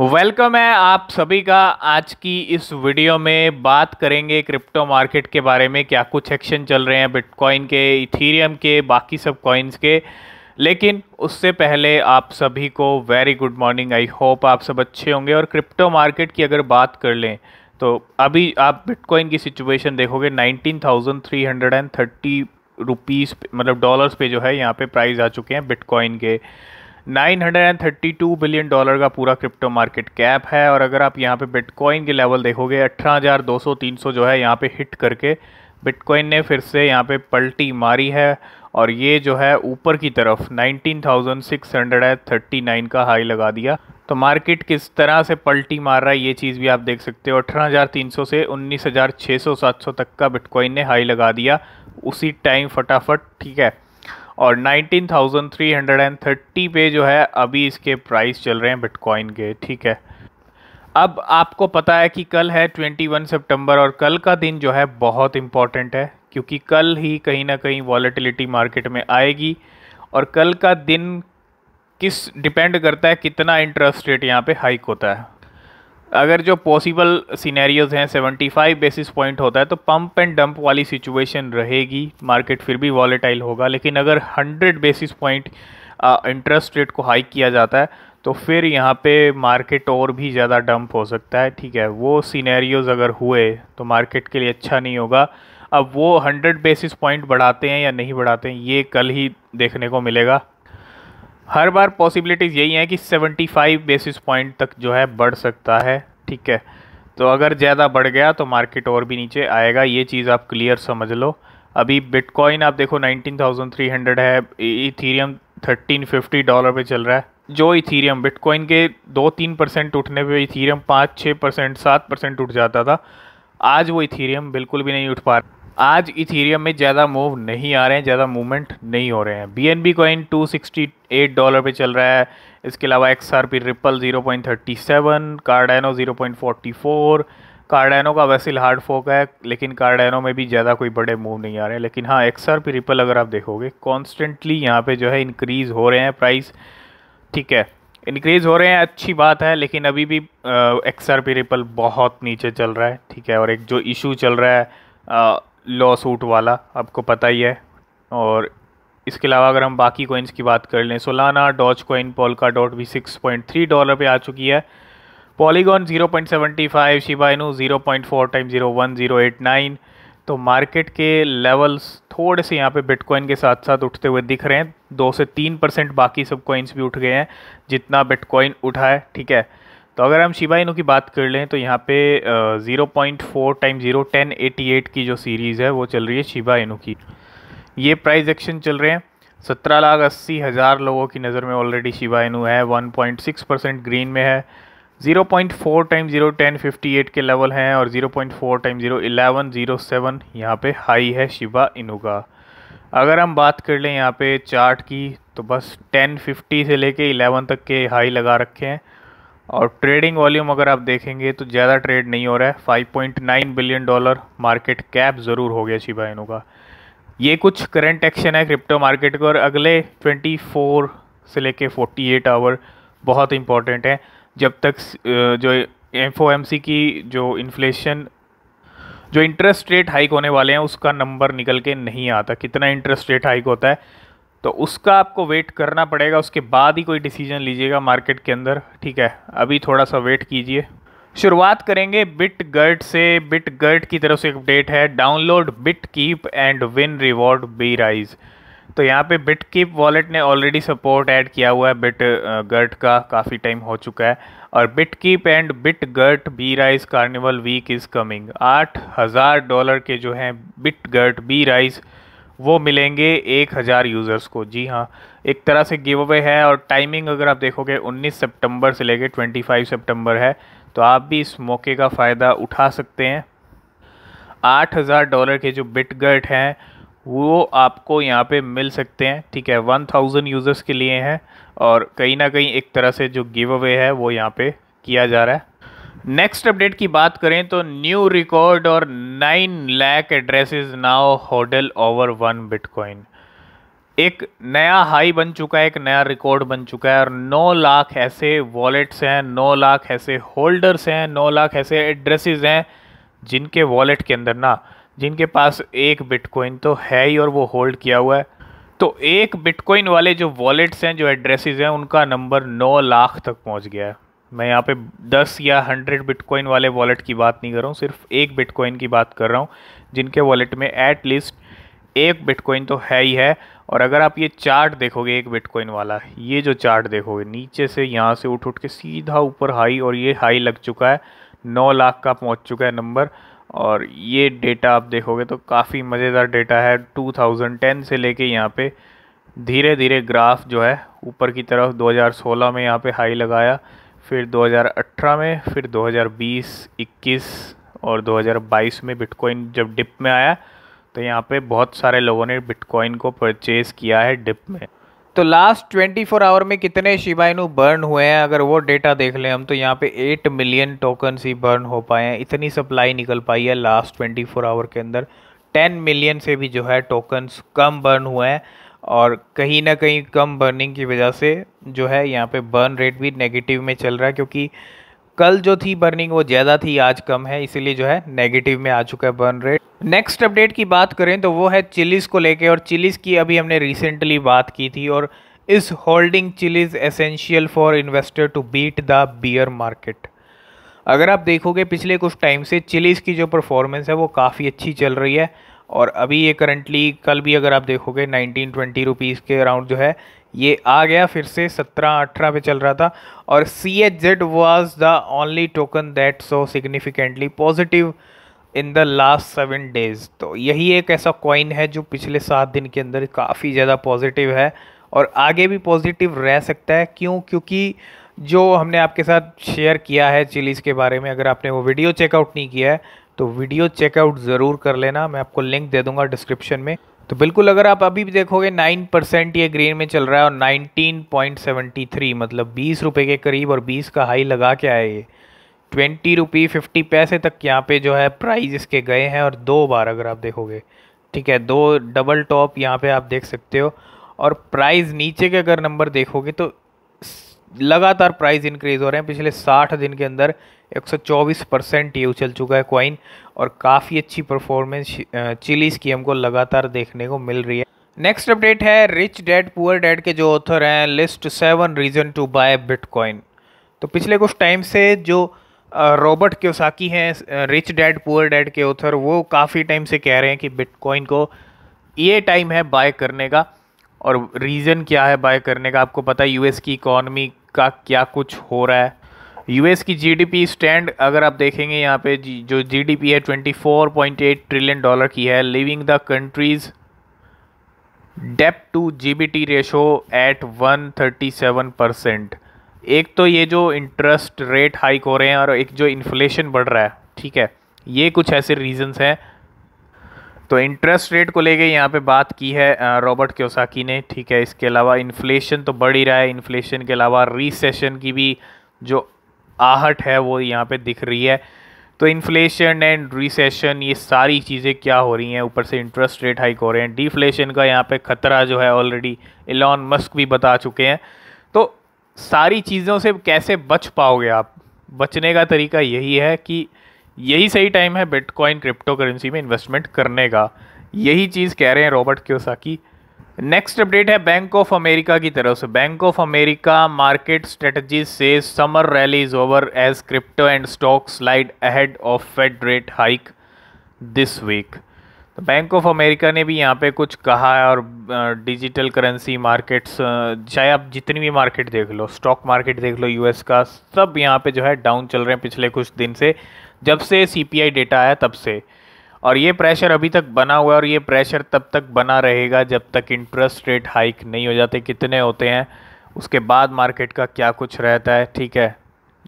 welcome है आप सभी का आज की इस वीडियो में बात करेंगे क्रिप्टो मार्केट के बारे में क्या कुछ एक्शन चल रहे हैं बिटकॉइन के इथीरियम के बाकी सब कॉइन्स के लेकिन उससे पहले आप सभी को very good morning I hope आप सब अच्छे होंगे और क्रिप्टो मार्केट की अगर बात कर लें तो अभी आप बिटकॉइन की सिचुएशन देखोगे nineteen thousand three hundred and thirty rupees मतलब डॉलर्स पे जो है यहाँ पे प्राइस आ चुके हैं बिटकॉइन के 932 बिलियन डॉलर का पूरा क्रिप्टो मार्केट कैप है और अगर आप यहाँ पे बिटकॉइन के लेवल देखोगे 18,200 300 जो है यहाँ पे हिट करके बिटकॉइन ने फिर से यहाँ पे पलटी मारी है और ये जो है ऊपर की तरफ 19,639 का हाई लगा दिया तो मार्केट किस तरह से पलटी मार रहा है ये चीज़ भी आप देख सकते हो अठारह हज़ार तीन सौ से उन्नीस हज़ार छः सौ सात सौ तक का बिटकॉइन ने हाई लगा दिया उसी टाइम फटाफट ठीक है और 19,330 पे जो है अभी इसके प्राइस चल रहे हैं बिटकॉइन के ठीक है अब आपको पता है कि कल है 21 सितंबर और कल का दिन जो है बहुत इम्पॉर्टेंट है क्योंकि कल ही कहीं ना कहीं वॉलेटिलिटी मार्केट में आएगी और कल का दिन किस डिपेंड करता है कितना इंटरेस्ट रेट यहाँ पे हाइक होता है अगर जो पॉसिबल सीनेरियोज़ हैं 75 बेसिस पॉइंट होता है तो पंप एंड डंप वाली सिचुएशन रहेगी मार्केट फिर भी वॉलेटाइल होगा लेकिन अगर 100 बेसिस पॉइंट इंटरेस्ट रेट को हाइक किया जाता है तो फिर यहाँ पे मार्केट और भी ज़्यादा डंप हो सकता है ठीक है वो सीनेरियोज़ अगर हुए तो मार्केट के लिए अच्छा नहीं होगा अब वो हंड्रेड बेसिस पॉइंट बढ़ाते हैं या नहीं बढ़ाते हैं ये कल ही देखने को मिलेगा हर बार पॉसिबिलिटीज़ यही है कि 75 बेसिस पॉइंट तक जो है बढ़ सकता है ठीक है तो अगर ज़्यादा बढ़ गया तो मार्केट और भी नीचे आएगा ये चीज़ आप क्लियर समझ लो अभी बिटकॉइन आप देखो 19,300 है इथीरियम 1350 डॉलर पे चल रहा है जो इथीरियम बिटकॉइन के दो तीन परसेंट उठने पे इथीरियम पाँच छः परसेंट सात परसेंट उठ जाता था आज वो इथीरियम बिल्कुल भी नहीं उठ पा रहा आज इथेरियम में ज़्यादा मूव नहीं आ रहे हैं ज़्यादा मूवमेंट नहीं हो रहे हैं B N B coin two sixty eight dollar पर चल रहा है इसके अलावा X R P ripple zero point thirty seven Cardano zero point forty four Cardano का वैसे हार्ड फोक है लेकिन कार्डाइनो में भी ज़्यादा कोई बड़े मूव नहीं आ रहे हैं लेकिन हाँ एक्स आर पी रिपल अगर आप देखोगे कॉन्स्टेंटली यहाँ पर जो है इंक्रीज़ हो रहे हैं प्राइस ठीक है इंक्रीज़ हो रहे हैं अच्छी बात है लेकिन अभी भी एक्स आर पी रिपल बहुत नीचे चल रहा है ठीक है और एक जो इशू चल रहा है लॉ सूट वाला आपको पता ही है और इसके अलावा अगर हम बाकी कोइंस की बात कर लें Solana doge coin Polkadot भी सिक्स पॉइंट थ्री डॉलर पर आ चुकी है Polygon zero point seventy five Shiba Inu zero point four time zero one zero eight nine तो मार्केट के लेवल्स थोड़े से यहाँ पे बिटकॉइन के साथ साथ उठते हुए दिख रहे हैं दो से तीन परसेंट बाकी सब कॉइन्स भी उठ गए हैं जितना बिटकॉइन उठा है ठीक है तो अगर हम शिबा इनू की बात कर लें तो यहाँ पे zero point four time zero ten eighty eight की जो सीरीज़ है वो चल रही है शिबा इनू की ये प्राइस एक्शन चल रहे हैं सत्रह लाख अस्सी हज़ार लोगों की नज़र में ऑलरेडी शिबा इनू है one point six percent green में है zero point four time zero ten fifty eight के लेवल हैं और zero point four time zero eleven zero seven यहाँ पर हाई है शिबा इनू का अगर हम बात कर लें यहाँ पे चार्ट की तो बस टेन फिफ्टी से लेके इलेवन तक के हाई लगा रखे हैं और ट्रेडिंग वॉल्यूम अगर आप देखेंगे तो ज़्यादा ट्रेड नहीं हो रहा है 5.9 बिलियन डॉलर मार्केट कैप ज़रूर हो गया शिबा इनू का ये कुछ करंट एक्शन है क्रिप्टो मार्केट का और अगले 24 से लेके 48 आवर बहुत इंपॉर्टेंट है जब तक जो एफ की जो इन्फ्लेशन जो इंटरेस्ट रेट हाइक होने वाले हैं उसका नंबर निकल के नहीं आता कितना इंटरेस्ट रेट हाइक होता है तो उसका आपको वेट करना पड़ेगा उसके बाद ही कोई डिसीजन लीजिएगा मार्केट के अंदर ठीक है अभी थोड़ा सा वेट कीजिए शुरुआत करेंगे बिट गर्ट से बिट गर्ट की तरफ से एक अपडेट है download Bitkeep and win reward Brise तो यहाँ पे बिट कीप वॉलेट ने ऑलरेडी सपोर्ट ऐड किया हुआ है बिट गर्ट का काफ़ी टाइम हो चुका है और Bitkeep and Bitgert Brise carnival week is coming आठ हज़ार डॉलर के जो हैं बिट गर्ट बी राइज़ वो मिलेंगे एक हज़ार यूज़र्स को जी हाँ एक तरह से गिव अवे है और टाइमिंग अगर आप देखोगे 19 सितंबर से ट्वेंटी 25 सितंबर है तो आप भी इस मौके का फ़ायदा उठा सकते हैं आठ हज़ार डॉलर के जो बिटगर्ट हैं वो आपको यहाँ पे मिल सकते हैं ठीक है वन थाउजेंड यूज़र्स के लिए हैं और कहीं ना कहीं एक तरह से जो गिव अवे है वो यहाँ पे किया जा रहा है नेक्स्ट अपडेट की बात करें तो न्यू रिकॉर्ड और nine lakh addresses now hodl over one bitcoin एक नया हाई बन चुका है एक नया रिकॉर्ड बन चुका है और 9 लाख ऐसे वॉलेट्स हैं 9 लाख ऐसे होल्डर्स हैं 9 लाख ऐसे एड्रेसेस हैं जिनके वॉलेट के अंदर ना जिनके पास एक बिटकॉइन तो है ही और वो होल्ड किया हुआ है तो एक बिटकॉइन वाले जो वॉलेट्स हैं जो एड्रेसेस हैं उनका नंबर 9 लाख तक पहुंच गया है मैं यहाँ पे 10 या 100 बिटकॉइन वाले वॉलेट की बात नहीं कर रहा हूँ सिर्फ एक बिटकॉइन की बात कर रहा हूँ जिनके वॉलेट में एट लीस्ट एक बिटकॉइन तो है ही है और अगर आप ये चार्ट देखोगे एक बिटकॉइन वाला ये जो चार्ट देखोगे नीचे से यहाँ से उठ उठ के सीधा ऊपर हाई और ये हाई लग चुका है नौ लाख का पहुँच चुका है नंबर और ये डेटा आप देखोगे तो काफ़ी मज़ेदार डेटा है 2010 से लेके यहाँ पे धीरे धीरे ग्राफ जो है ऊपर की तरफ 2016 में यहाँ पे हाई लगाया फिर 2018 में फिर 2020, 21 और 2022 में बिटकॉइन जब डिप में आया तो यहाँ पे बहुत सारे लोगों ने बिटकॉइन को परचेज़ किया है डिप में तो लास्ट 24 आवर में कितने शिबाइनू बर्न हुए हैं अगर वो डेटा देख लें हम तो यहाँ पे 8 मिलियन टोकन ही बर्न हो पाए हैं इतनी सप्लाई निकल पाई है लास्ट 24 आवर के अंदर 10 मिलियन से भी जो है टोकन्स कम बर्न हुए हैं और कहीं ना कहीं कम बर्निंग की वजह से जो है यहाँ पे बर्न रेट भी नेगेटिव में चल रहा है क्योंकि कल जो थी बर्निंग वो ज़्यादा थी आज कम है इसीलिए जो है नेगेटिव में आ चुका है बर्न रेट नेक्स्ट अपडेट की बात करें तो वो है चिलीज़ को लेके और चिलीज़ की अभी हमने रिसेंटली बात की थी और इस holding chilis essential for investor to beat the bear market अगर आप देखोगे पिछले कुछ टाइम से चिलीज़ की जो परफॉर्मेंस है वो काफ़ी अच्छी चल रही है और अभी ये करंटली कल भी अगर आप देखोगे नाइनटीन ट्वेंटी रुपीज़ के अराउंड जो है ये आ गया फिर से सत्रह अठारह पे चल रहा था और C H Z was the only token that so significantly positive in the last seven days तो यही एक ऐसा कॉइन है जो पिछले सात दिन के अंदर काफ़ी ज़्यादा पॉजिटिव है और आगे भी पॉजिटिव रह सकता है क्यों क्योंकि जो हमने आपके साथ शेयर किया है चिलीज़ के बारे में अगर आपने वो वीडियो चेकआउट नहीं किया है तो वीडियो चेकआउट ज़रूर कर लेना मैं आपको लिंक दे दूंगा डिस्क्रिप्शन में तो बिल्कुल अगर आप अभी भी देखोगे 9 परसेंट ये ग्रीन में चल रहा है और 19.73 मतलब बीस रुपये के करीब और बीस का हाई लगा के आए ये ट्वेंटी रुपी फिफ्टी पैसे तक यहाँ पे जो है प्राइस इसके गए हैं और दो बार अगर आप देखोगे ठीक है दो डबल टॉप यहाँ पे आप देख सकते हो और प्राइस नीचे के अगर नंबर देखोगे तो लगातार प्राइस इंक्रीज़ हो रहे हैं पिछले 60 दिन के अंदर 124 परसेंट ये उछल चुका है कॉइन और काफ़ी अच्छी परफॉर्मेंस चिलीज़ की हमको लगातार देखने को मिल रही है नेक्स्ट अपडेट है रिच डैड पुअर डैड के जो ऑथर हैं list seven reason to buy bitcoin तो पिछले कुछ टाइम से जो रॉबर्ट क्योसाकी हैं रिच डैड पुअर डैड के ऑथर वो काफ़ी टाइम से कह रहे हैं कि बिटकॉइन को ये टाइम है बाय करने का और रीज़न क्या है बाय करने का आपको पता है यूएस की इकॉनमी का क्या कुछ हो रहा है यूएस की जीडीपी स्टैंड अगर आप देखेंगे यहाँ पे जो जीडीपी है 24.8 ट्रिलियन डॉलर की है living the countries debt to जीबीटी रेशो एट 137 परसेंट एक तो ये जो इंटरेस्ट रेट हाइक हो रहे हैं और एक जो इन्फ्लेशन बढ़ रहा है ठीक है ये कुछ ऐसे रीजंस हैं तो इंटरेस्ट रेट को लेके यहाँ पे बात की है रॉबर्ट क्योसाकी ने ठीक है इसके अलावा इन्फ्लेशन तो बढ़ ही रहा है इन्फ्लेशन के अलावा रिसेशन की भी जो आहट है वो यहाँ पे दिख रही है तो इन्फ्लेशन एंड रिसेशन ये सारी चीज़ें क्या हो रही हैं ऊपर से इंटरेस्ट रेट हाइक हो रहे हैं डिफ्लेशन का यहाँ पे खतरा जो है ऑलरेडी एलॉन मस्क भी बता चुके हैं तो सारी चीज़ों से कैसे बच पाओगे आप बचने का तरीका यही है कि यही सही टाइम है बिटकॉइन क्रिप्टो करेंसी में इन्वेस्टमेंट करने का यही चीज़ कह रहे हैं रॉबर्ट क्योसाकी नेक्स्ट अपडेट है बैंक ऑफ अमेरिका की तरफ से Bank of America market strategy से summer rally is over as crypto and stock slide ahead of Fed rate hike this week तो बैंक ऑफ अमेरिका ने भी यहाँ पे कुछ कहा है और डिजिटल करेंसी मार्केट्स चाहे आप जितनी भी मार्केट देख लो स्टॉक मार्केट देख लो यूएस का सब यहाँ पे जो है डाउन चल रहे हैं पिछले कुछ दिन से जब से सीपीआई डेटा आया तब से और ये प्रेशर अभी तक बना हुआ है और ये प्रेशर तब तक बना रहेगा जब तक इंटरेस्ट रेट हाइक नहीं हो जाते कितने होते हैं उसके बाद मार्केट का क्या कुछ रहता है ठीक है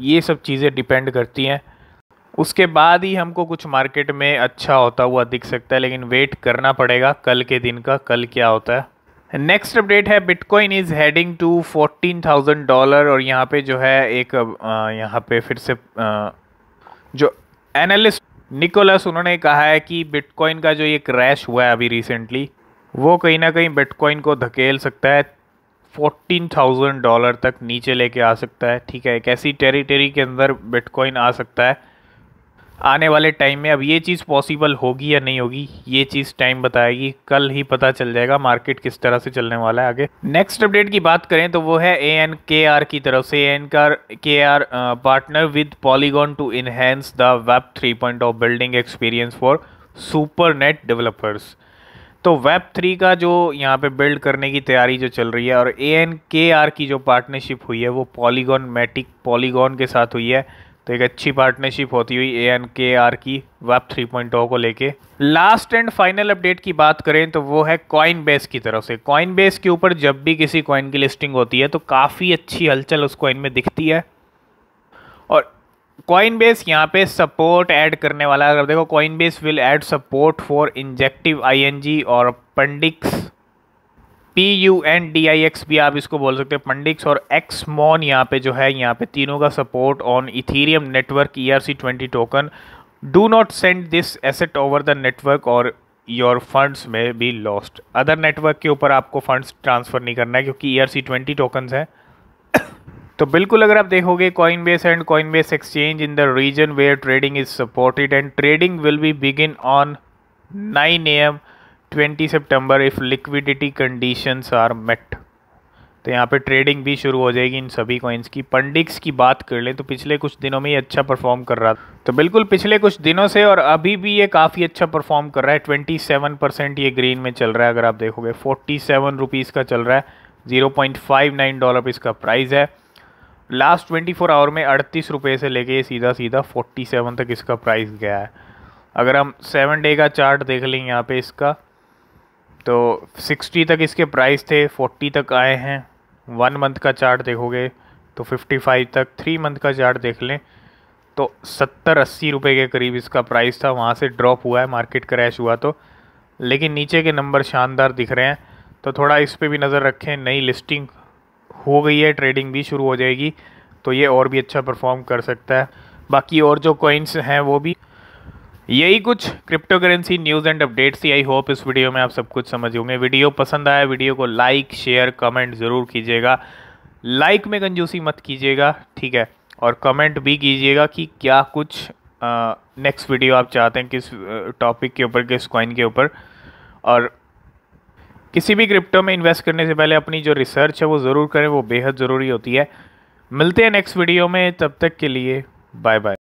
ये सब चीज़ें डिपेंड करती हैं उसके बाद ही हमको कुछ मार्केट में अच्छा होता हुआ दिख सकता है लेकिन वेट करना पड़ेगा कल के दिन का कल क्या होता है नेक्स्ट अपडेट है bitcoin is heading to fourteen thousand dollar और यहाँ पे जो है एक यहाँ पे फिर से जो एनालिस्ट निकोलस उन्होंने कहा है कि बिटकॉइन का जो ये क्रैश हुआ है अभी रिसेंटली वो कहीं ना कहीं बिटकॉइन को धकेल सकता है फोर्टीन थाउजेंड डॉलर तक नीचे लेके आ सकता है ठीक है एक ऐसी टेरिटरी के अंदर बिटकॉइन आ सकता है आने वाले टाइम में अब ये चीज़ पॉसिबल होगी या नहीं होगी ये चीज़ टाइम बताएगी कल ही पता चल जाएगा मार्केट किस तरह से चलने वाला है आगे नेक्स्ट अपडेट की बात करें तो वो है ए एन के आर की तरफ से A N car K R partner with Polygon to enhance the web three point of building experience for super net developers तो वेब थ्री का जो यहाँ पे बिल्ड करने की तैयारी जो चल रही है और ए एन के आर की जो पार्टनरशिप हुई है वो पॉलीगॉन मैटिक पॉलीगॉन के साथ हुई है तो एक अच्छी पार्टनरशिप होती हुई ए एन के आर की वेब थ्री पॉइंट को लेके लास्ट एंड फाइनल अपडेट की बात करें तो वो है कॉइन बेस की तरफ से कॉइन बेस के ऊपर जब भी किसी कॉइन की लिस्टिंग होती है तो काफ़ी अच्छी हलचल उस कॉइन में दिखती है और कॉइन बेस यहाँ पे सपोर्ट ऐड करने वाला है अगर देखो Coinbase will add support for Injective I और Pundix P U N D I X भी आप इसको बोल सकते हैं पंडिक्स और एक्स मॉन यहाँ पे जो है यहाँ पे तीनों का support on Ethereum network E R C twenty token do not send this asset over the network or your funds may be lost other network के ऊपर आपको फंड्स ट्रांसफ़र नहीं करना है क्योंकि E R C twenty tokens हैं तो बिल्कुल अगर आप देखोगे Coinbase and Coinbase exchange in the region where trading is supported and trading will be begin on nine A M twenty September if liquidity conditions are met तो यहाँ पे trading भी शुरू हो जाएगी इन सभी कॉइन्स की पंडिक्स की बात कर लें तो पिछले कुछ दिनों में ये अच्छा परफॉर्म कर रहा था तो बिल्कुल पिछले कुछ दिनों से और अभी भी ये काफ़ी अच्छा परफॉर्म कर रहा है ट्वेंटी सेवन परसेंट ये ग्रीन में चल रहा है अगर आप देखोगे फोर्टी सेवन रुपीज़ का चल रहा है zero point five nine dollar इसका प्राइस है लास्ट ट्वेंटी फोर आवर में अड़तीस रुपये से लेके सीधा सीधा फोर्टी सेवन तक इसका प्राइस गया है अगर हम सेवन डे का चार्ट देख लें यहाँ पे इसका तो 60 तक इसके प्राइस थे 40 तक आए हैं वन मंथ का चार्ट देखोगे तो 55 तक थ्री मंथ का चार्ट देख लें तो 70 अस्सी रुपये के करीब इसका प्राइस था वहाँ से ड्रॉप हुआ है मार्केट क्रैश हुआ तो लेकिन नीचे के नंबर शानदार दिख रहे हैं तो थोड़ा इस पर भी नज़र रखें नई लिस्टिंग हो गई है ट्रेडिंग भी शुरू हो जाएगी तो ये और भी अच्छा परफॉर्म कर सकता है बाकी और जो कॉइन्स हैं वो भी यही कुछ crypto currency news and updates थी आई होप इस वीडियो में आप सब कुछ समझ होंगे वीडियो पसंद आया वीडियो को लाइक शेयर कमेंट ज़रूर कीजिएगा लाइक में कंजूसी मत कीजिएगा ठीक है और कमेंट भी कीजिएगा कि क्या कुछ नेक्स्ट वीडियो आप चाहते हैं किस टॉपिक के ऊपर किस क्वाइन के ऊपर और किसी भी क्रिप्टो में इन्वेस्ट करने से पहले अपनी जो रिसर्च है वो ज़रूर करें वो बेहद ज़रूरी होती है मिलते हैं नेक्स्ट वीडियो में तब तक के लिए बाय बाय